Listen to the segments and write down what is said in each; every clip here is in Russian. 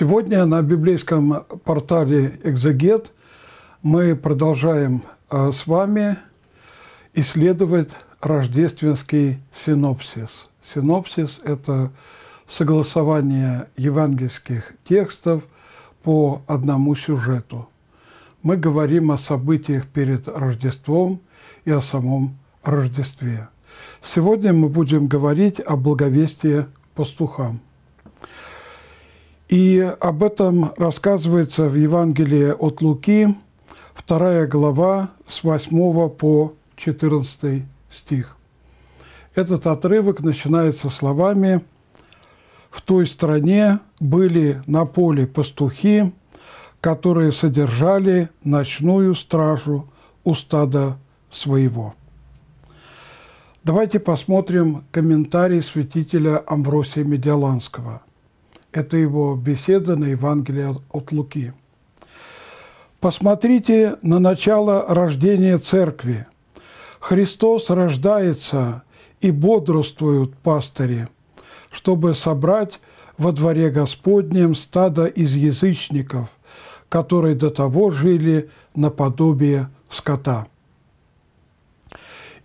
Сегодня на библейском портале «Экзегет» мы продолжаем а, с вами исследовать рождественский синопсис. Синопсис – это согласование евангельских текстов по одному сюжету. Мы говорим о событиях перед Рождеством и о самом Рождестве. Сегодня мы будем говорить о благовестии пастухам – и об этом рассказывается в Евангелии от Луки, 2 глава, с 8 по 14 стих. Этот отрывок начинается словами «В той стране были на поле пастухи, которые содержали ночную стражу у стада своего». Давайте посмотрим комментарий святителя Амвросия Медиаланского – это его беседа на Евангелие от Луки. Посмотрите на начало рождения Церкви. Христос рождается, и бодрствуют пастыри, чтобы собрать во дворе Господнем стадо из язычников, которые до того жили наподобие скота.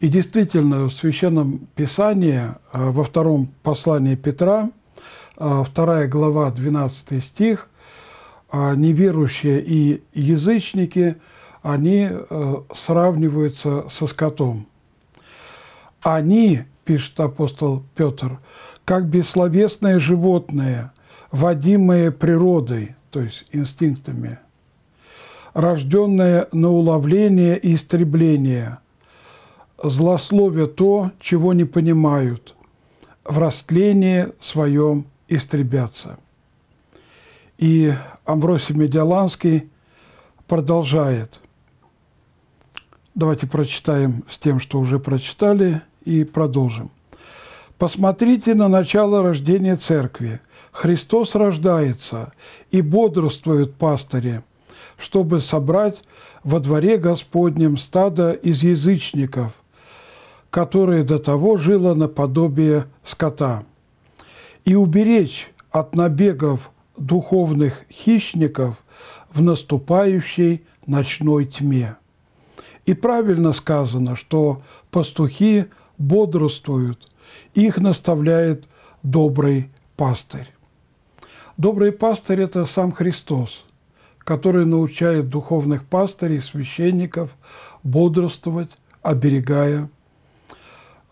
И действительно, в Священном Писании, э, во втором послании Петра – 2 а, глава, 12 стих, а, неверующие и язычники, они э, сравниваются со скотом. Они, пишет апостол Петр, как бессловесные животные, водимые природой, то есть инстинктами, рожденные на уловление и истребление, злословие то, чего не понимают, в растлении своем истребятся. И Амбросий Медиаланский продолжает. Давайте прочитаем с тем, что уже прочитали, и продолжим. «Посмотрите на начало рождения Церкви. Христос рождается, и бодрствуют пастыри, чтобы собрать во дворе Господнем стадо из язычников, которое до того жило наподобие скота» и уберечь от набегов духовных хищников в наступающей ночной тьме. И правильно сказано, что пастухи бодрствуют, их наставляет добрый пастырь. Добрый пастырь – это сам Христос, который научает духовных пастырей, священников бодрствовать, оберегая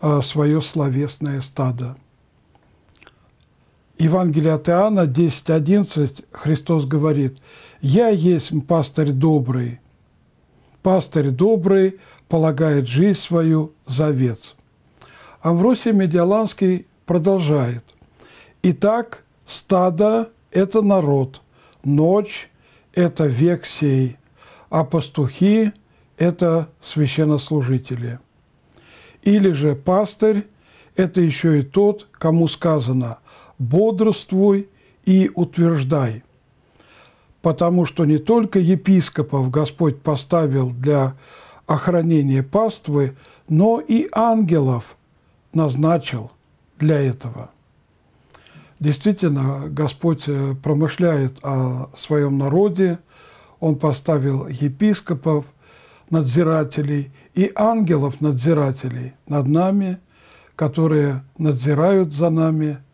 а, свое словесное стадо. Евангелие от Иоанна 10.11 Христос говорит, «Я есть пастырь добрый, пастырь добрый полагает жизнь свою завец». Амвросий Медиаланский продолжает, «Итак, стадо – это народ, ночь – это век сей, а пастухи – это священнослужители». Или же пастырь – это еще и тот, кому сказано – бодрствуй и утверждай. Потому что не только епископов Господь поставил для охранения паствы, но и ангелов назначил для этого. Действительно, Господь э, промышляет о своем народе, Он поставил епископов, надзирателей и ангелов-надзирателей над нами, которые надзирают за нами –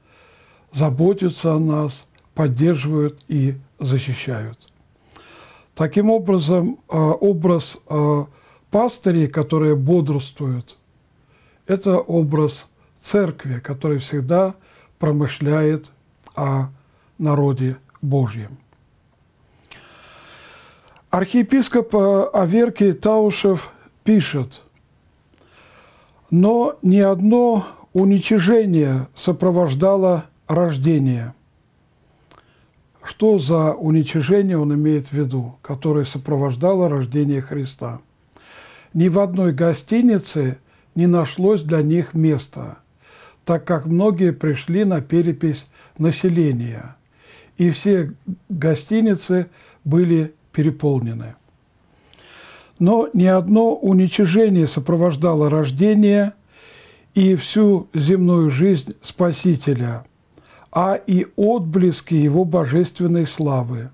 заботятся о нас, поддерживают и защищают. Таким образом, э, образ э, пастырей, которые бодрствуют, это образ церкви, которая всегда промышляет о народе Божьем. Архиепископ э, Аверкий Таушев пишет, «Но ни одно уничижение сопровождало рождения. Что за уничижение он имеет в виду, которое сопровождало рождение Христа? Ни в одной гостинице не нашлось для них места, так как многие пришли на перепись населения, и все гостиницы были переполнены. Но ни одно уничижение сопровождало рождение и всю земную жизнь Спасителя – а и отблески его божественной славы.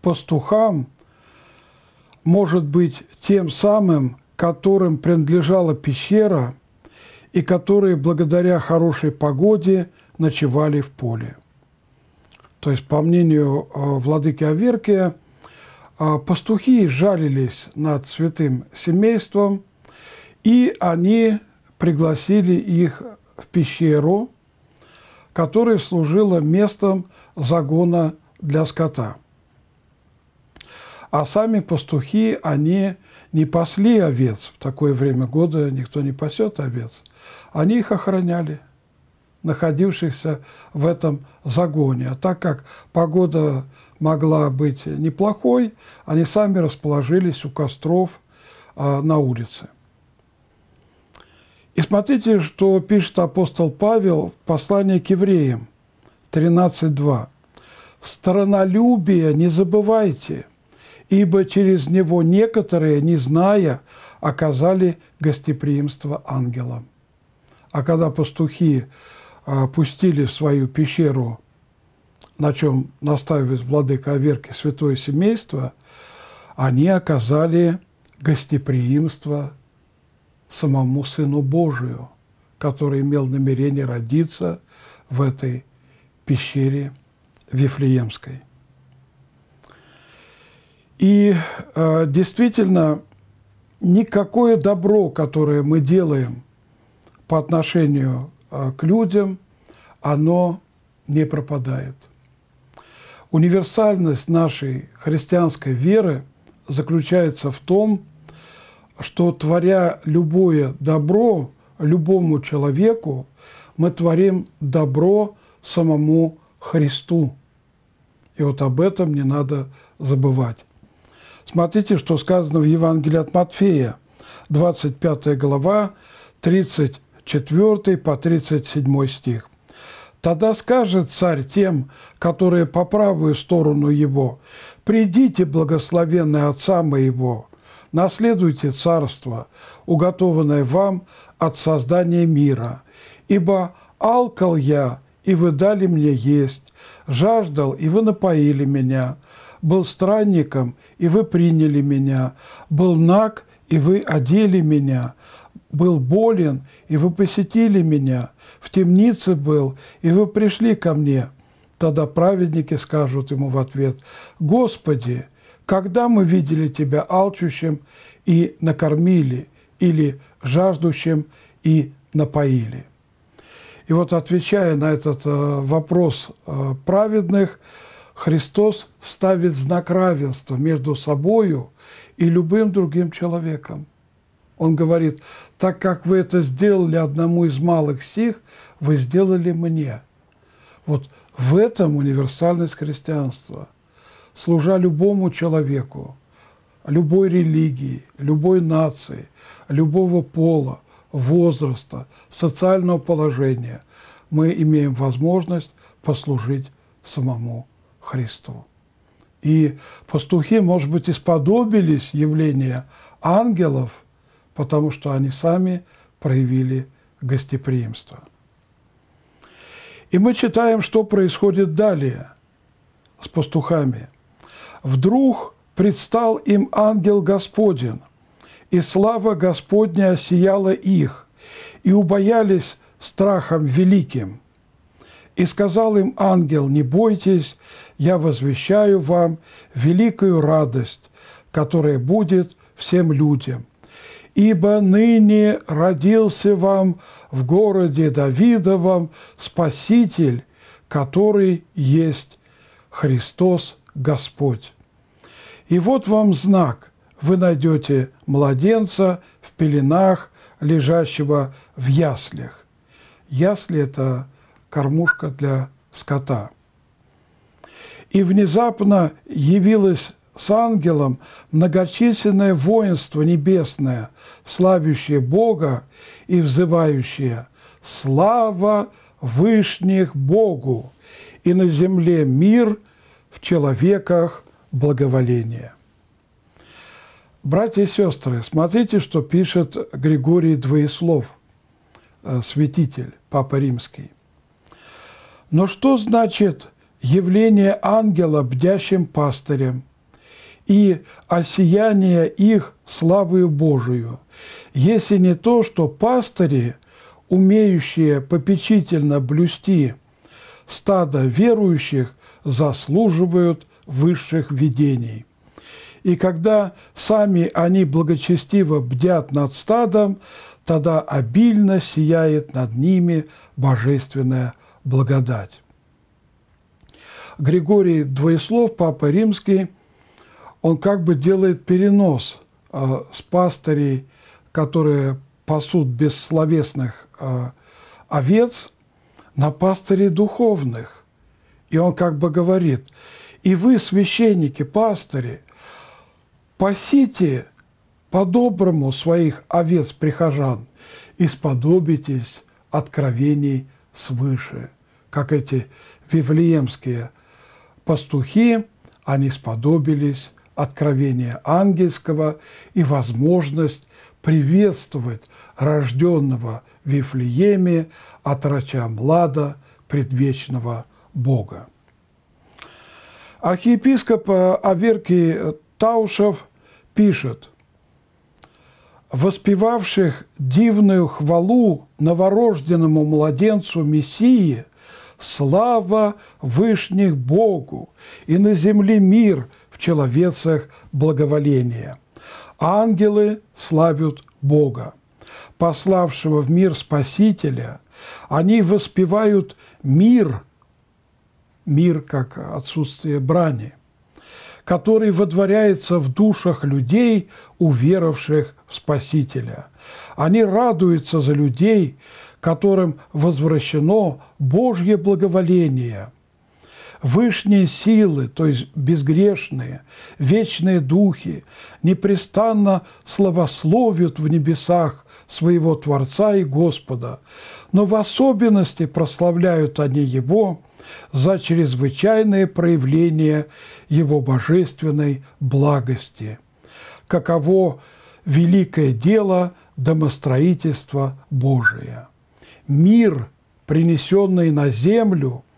Пастухам, может быть, тем самым, которым принадлежала пещера, и которые благодаря хорошей погоде ночевали в поле. То есть, по мнению э, владыки Аверкия, э, пастухи жалились над святым семейством, и они пригласили их в пещеру – которая служила местом загона для скота. А сами пастухи, они не пасли овец, в такое время года никто не пасет овец, они их охраняли, находившихся в этом загоне. А так как погода могла быть неплохой, они сами расположились у костров а, на улице. И смотрите, что пишет апостол Павел в послании к евреям 13.2. «Странолюбие не забывайте, ибо через него некоторые, не зная, оказали гостеприимство ангелам». А когда пастухи а, пустили в свою пещеру, на чем настаивает владыка Аверки святое семейство, они оказали гостеприимство самому Сыну Божию, который имел намерение родиться в этой пещере Вифлеемской. И э, действительно, никакое добро, которое мы делаем по отношению э, к людям, оно не пропадает. Универсальность нашей христианской веры заключается в том, что творя любое добро любому человеку, мы творим добро самому Христу. И вот об этом не надо забывать. Смотрите, что сказано в Евангелии от Матфея, 25 глава, 34 по 37 стих. Тогда скажет царь тем, которые по правую сторону его, «Придите, благословенные отца моего, наследуйте царство, уготованное вам от создания мира. Ибо алкал я, и вы дали мне есть, жаждал, и вы напоили меня, был странником, и вы приняли меня, был наг, и вы одели меня, был болен, и вы посетили меня, в темнице был, и вы пришли ко мне». Тогда праведники скажут ему в ответ, «Господи, когда мы видели тебя алчущим и накормили, или жаждущим и напоили? И вот отвечая на этот э, вопрос э, праведных, Христос ставит знак равенства между собою и любым другим человеком. Он говорит, так как вы это сделали одному из малых сих, вы сделали мне. Вот в этом универсальность христианства – служа любому человеку, любой религии, любой нации, любого пола, возраста, социального положения, мы имеем возможность послужить самому Христу. И пастухи, может быть, исподобились явления ангелов, потому что они сами проявили гостеприимство. И мы читаем, что происходит далее с пастухами – Вдруг предстал им ангел Господен, и слава Господня осияла их, и убоялись страхом великим. И сказал им ангел, не бойтесь, я возвещаю вам великую радость, которая будет всем людям. Ибо ныне родился вам в городе Давидовом Спаситель, который есть Христос Господь. И вот вам знак – вы найдете младенца в пеленах, лежащего в яслях. Ясли – это кормушка для скота. И внезапно явилось с ангелом многочисленное воинство небесное, славящее Бога и взывающее «Слава Вышних Богу!» и на земле мир – человеках благоволение. Братья и сестры, смотрите, что пишет Григорий Двоеслов, э, святитель, Папа Римский. Но что значит явление ангела бдящим пастырем и осияние их славою Божию, если не то, что пастыри, умеющие попечительно блюсти стадо верующих, заслуживают высших видений. И когда сами они благочестиво бдят над стадом, тогда обильно сияет над ними божественная благодать. Григорий Двоеслов, Папа Римский, он как бы делает перенос а, с пастырей, которые пасут бессловесных а, овец, на пастырей духовных. И он как бы говорит, и вы, священники, пастыри, пасите по-доброму своих овец прихожан и сподобитесь откровений свыше, как эти вифлеемские пастухи, они сподобились откровения ангельского и возможность приветствовать рожденного в Вифлееме отрача млада предвечного Бога. Архиепископ э, Аверкий э, Таушев пишет, «Воспевавших дивную хвалу новорожденному младенцу Мессии, слава Вышних Богу, и на земле мир в человецах благоволение. Ангелы славят Бога, пославшего в мир Спасителя, они воспевают мир – мир как отсутствие брани, который водворяется в душах людей, уверовавших в Спасителя. Они радуются за людей, которым возвращено Божье благоволение – Вышние силы, то есть безгрешные, вечные духи, непрестанно славословят в небесах своего Творца и Господа, но в особенности прославляют они Его за чрезвычайное проявление Его божественной благости. Каково великое дело домостроительства Божия! Мир, принесенный на землю –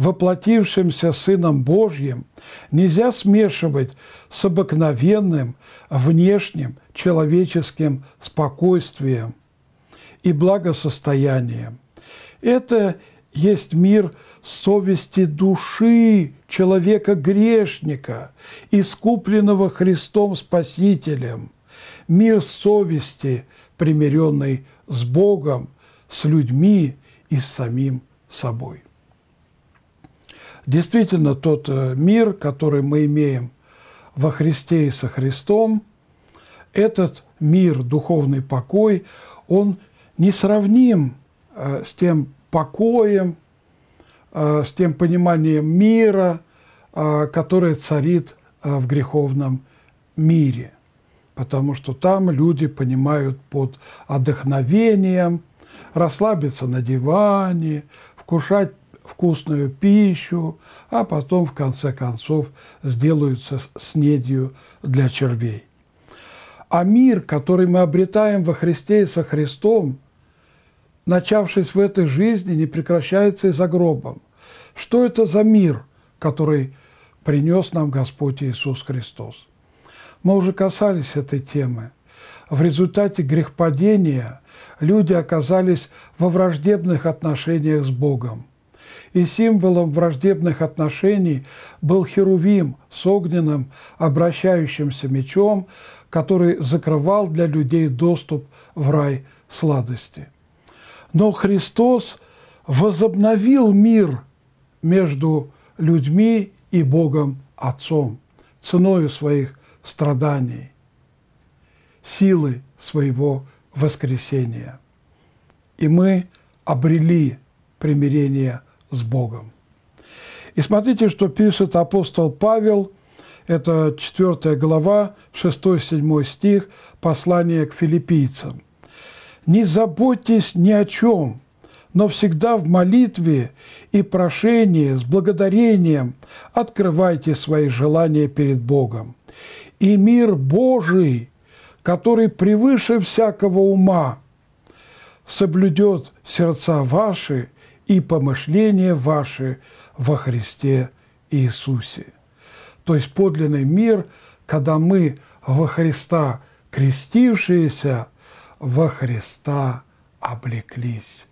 воплотившимся Сыном Божьим нельзя смешивать с обыкновенным внешним человеческим спокойствием и благосостоянием. Это есть мир совести души человека-грешника, искупленного Христом Спасителем, мир совести, примиренный с Богом, с людьми и с самим собой. Действительно, тот э, мир, который мы имеем во Христе и со Христом, этот мир, духовный покой, он несравним э, с тем покоем, э, с тем пониманием мира, которое царит в греховном мире. Потому что там люди понимают под отдохновением, расслабиться на диване, вкушать вкусную пищу, а потом, в конце концов, сделаются снедью для червей. А мир, который мы обретаем во Христе и со Христом, начавшись в этой жизни, не прекращается и за гробом. Что это за мир, который принес нам Господь Иисус Христос? Мы уже касались этой темы. В результате грехпадения люди оказались во враждебных отношениях с Богом и символом враждебных отношений был Херувим с огненным обращающимся мечом, который закрывал для людей доступ в рай сладости. Но Христос возобновил мир между людьми и Богом Отцом ценою своих страданий, силы своего воскресения. И мы обрели примирение с Богом. И смотрите, что пишет апостол Павел, это 4 глава, 6-7 стих, послание к филиппийцам. «Не заботьтесь ни о чем, но всегда в молитве и прошении с благодарением открывайте свои желания перед Богом. И мир Божий, который превыше всякого ума, соблюдет сердца ваши и помышления ваши во Христе Иисусе». То есть подлинный мир, когда мы во Христа крестившиеся, во Христа облеклись.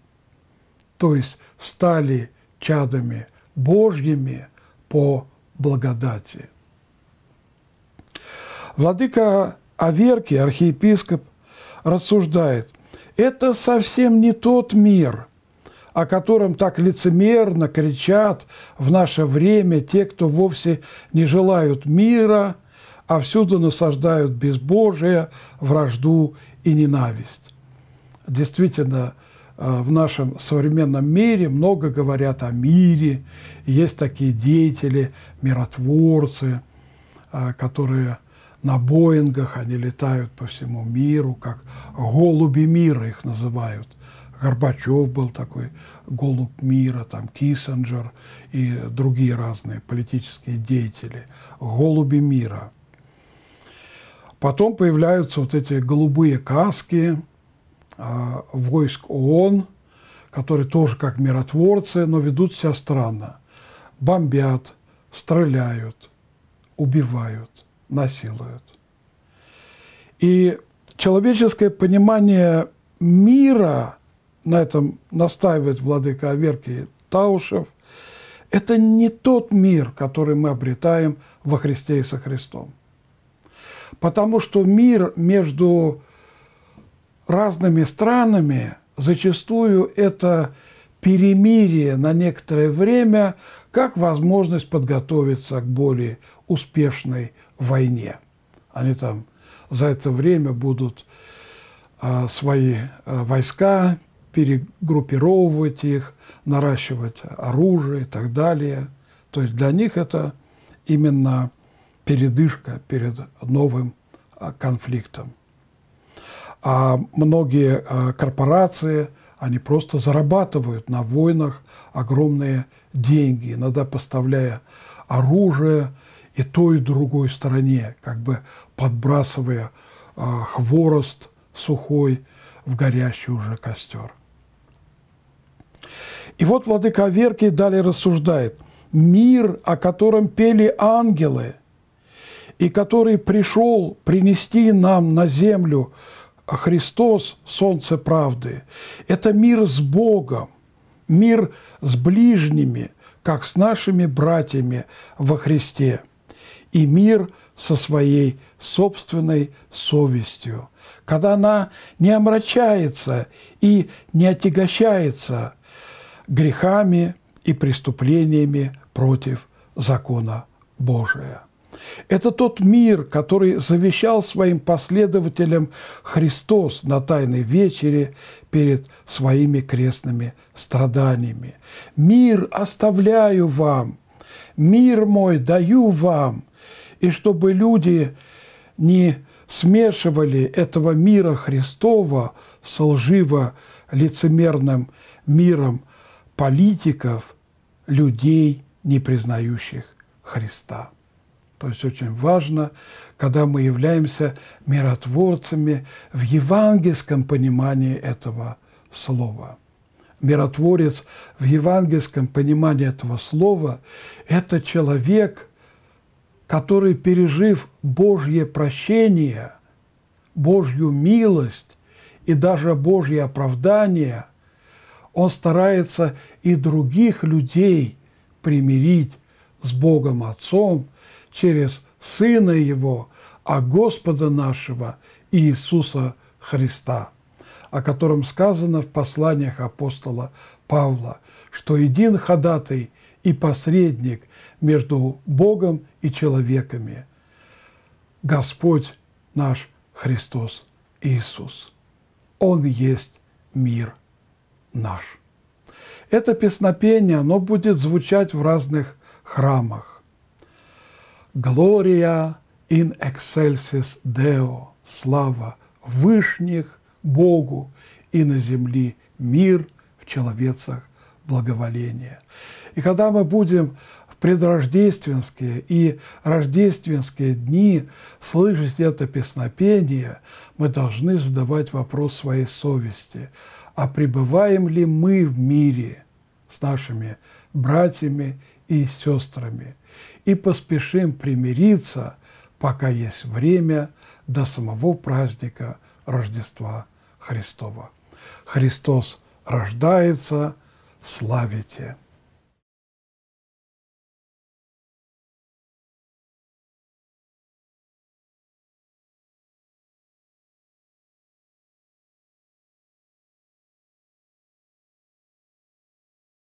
То есть стали чадами Божьими по благодати. Владыка Аверки, архиепископ, рассуждает, это совсем не тот мир – о котором так лицемерно кричат в наше время те, кто вовсе не желают мира, а всюду насаждают безбожие, вражду и ненависть. Действительно, э, в нашем современном мире много говорят о мире, есть такие деятели, миротворцы, э, которые на Боингах, они летают по всему миру, как голуби мира их называют. Горбачев был такой, Голуб мира, там Киссинджер и другие разные политические деятели, голуби мира. Потом появляются вот эти голубые каски э, войск ООН, которые тоже как миротворцы, но ведут себя странно. Бомбят, стреляют, убивают, насилуют. И человеческое понимание мира – на этом настаивает владыка Аверки Таушев, это не тот мир, который мы обретаем во Христе и со Христом. Потому что мир между разными странами зачастую это перемирие на некоторое время, как возможность подготовиться к более успешной войне. Они там за это время будут а, свои а, войска перегруппировывать их, наращивать оружие и так далее. То есть для них это именно передышка перед новым а, конфликтом. А многие а, корпорации, они просто зарабатывают на войнах огромные деньги, иногда поставляя оружие и той, и другой стороне, как бы подбрасывая а, хворост сухой в горящий уже костер. И вот владыка Аверки далее рассуждает. Мир, о котором пели ангелы, и который пришел принести нам на землю Христос, солнце правды, это мир с Богом, мир с ближними, как с нашими братьями во Христе, и мир со своей собственной совестью, когда она не омрачается и не отягощается – грехами и преступлениями против закона Божия. Это тот мир, который завещал своим последователям Христос на Тайной вечере перед своими крестными страданиями. «Мир оставляю вам, мир мой даю вам». И чтобы люди не смешивали этого мира Христова с лживо-лицемерным миром политиков, людей, не признающих Христа. То есть очень важно, когда мы являемся миротворцами в евангельском понимании этого слова. Миротворец в евангельском понимании этого слова – это человек, который, пережив Божье прощение, Божью милость и даже Божье оправдание, он старается и других людей примирить с Богом Отцом через Сына Его, а Господа нашего Иисуса Христа, о котором сказано в посланиях апостола Павла, что един ходатай и посредник между Богом и человеками – Господь наш Христос Иисус. Он есть мир наш. Это песнопение, оно будет звучать в разных храмах. Глория, in excelsis Deo, слава вышних Богу и на земли мир в человецах благоволение. И когда мы будем в предрождественские и рождественские дни слышать это песнопение, мы должны задавать вопрос своей совести – а пребываем ли мы в мире с нашими братьями и сестрами, и поспешим примириться, пока есть время до самого праздника Рождества Христова. Христос рождается, славите!